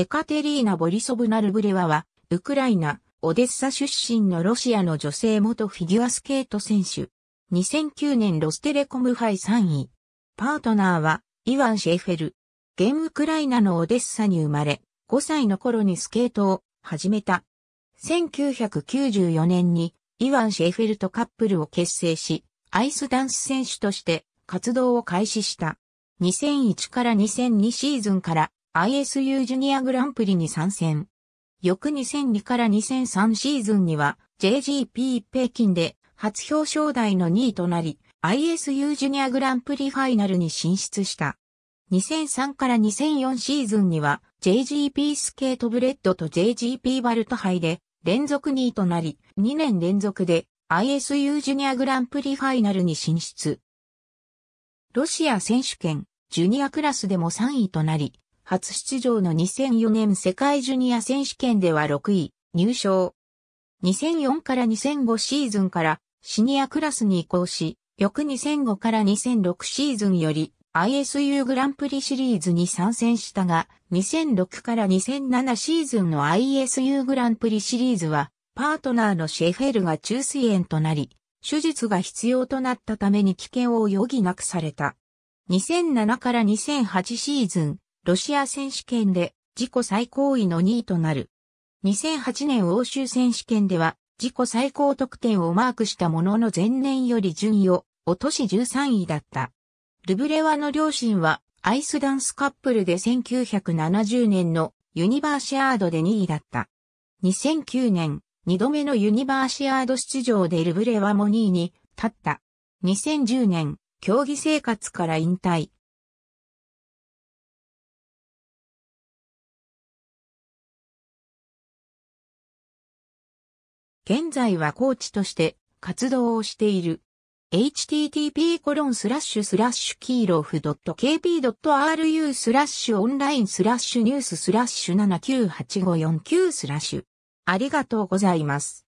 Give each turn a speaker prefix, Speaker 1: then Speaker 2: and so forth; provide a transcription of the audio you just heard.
Speaker 1: エ
Speaker 2: カテリーナ・ボリソブナ・ルブレワは、ウクライナ、オデッサ出身のロシアの女性元フィギュアスケート選手。2009年ロステレコム杯3位。パートナーは、イワン・シェフェル。現ウクライナのオデッサに生まれ、5歳の頃にスケートを始めた。1994年に、イワン・シェフェルとカップルを結成し、アイスダンス選手として活動を開始した。2001から2002シーズンから ISU ジュニアグランプリに参戦。翌2002から2003シーズンには JGP 北京で初表彰台の2位となり、ISU ジュニアグランプリファイナルに進出した。2003から2004シーズンには JGP スケートブレッドと JGP バルト杯で連続2位となり、2年連続で ISU ジュニアグランプリファイナルに進出。ロシア選手権、ジュニアクラスでも3位となり、初出場の2004年世界ジュニア選手権では6位、入賞。2004から2005シーズンからシニアクラスに移行し、翌2005から2006シーズンより ISU グランプリシリーズに参戦したが、2006から2007シーズンの ISU グランプリシリーズは、パートナーのシェフェルが中水炎となり、手術が必要となったために危険を余儀なくされた。2007から2008シーズン、ロシア選手権で自己最高位の2位となる。2008年欧州選手権では自己最高得点をマークしたものの前年より順位を落とし13位だった。ルブレワの両親はアイスダンスカップルで1970年のユニバーシアードで2位だった。2009年、2度目のユニバーシアード出場でルブレワも2位に立った。2010年、競技生活か
Speaker 1: ら引退。現在はコーチ
Speaker 2: として活動をしている。http コロンスラッシュスラッシュキーロフ .kp.ru スラッシュオンラインスラッシュニューススラッシュ798549スラッシュありがとうございます。